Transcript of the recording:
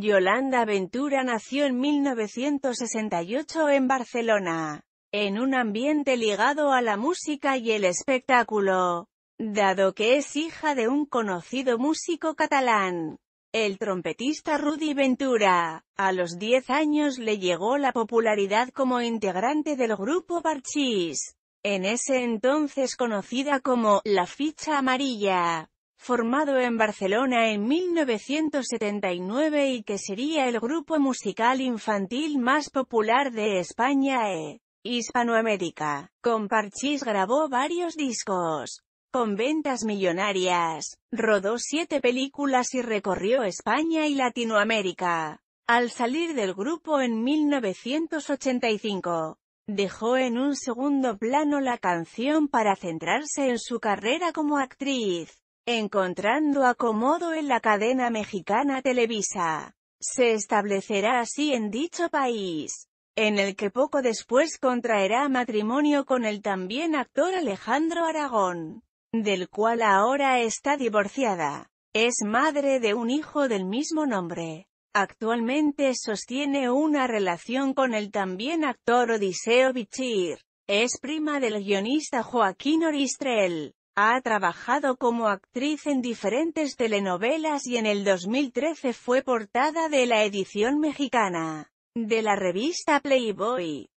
Yolanda Ventura nació en 1968 en Barcelona, en un ambiente ligado a la música y el espectáculo, dado que es hija de un conocido músico catalán, el trompetista Rudy Ventura. A los 10 años le llegó la popularidad como integrante del grupo Barchis, en ese entonces conocida como «La Ficha Amarilla» formado en Barcelona en 1979 y que sería el grupo musical infantil más popular de España e Hispanoamérica. Con Parchís grabó varios discos, con ventas millonarias, rodó siete películas y recorrió España y Latinoamérica. Al salir del grupo en 1985, dejó en un segundo plano la canción para centrarse en su carrera como actriz encontrando acomodo en la cadena mexicana Televisa. Se establecerá así en dicho país, en el que poco después contraerá matrimonio con el también actor Alejandro Aragón, del cual ahora está divorciada. Es madre de un hijo del mismo nombre. Actualmente sostiene una relación con el también actor Odiseo Bichir. Es prima del guionista Joaquín Oristrel. Ha trabajado como actriz en diferentes telenovelas y en el 2013 fue portada de la edición mexicana de la revista Playboy.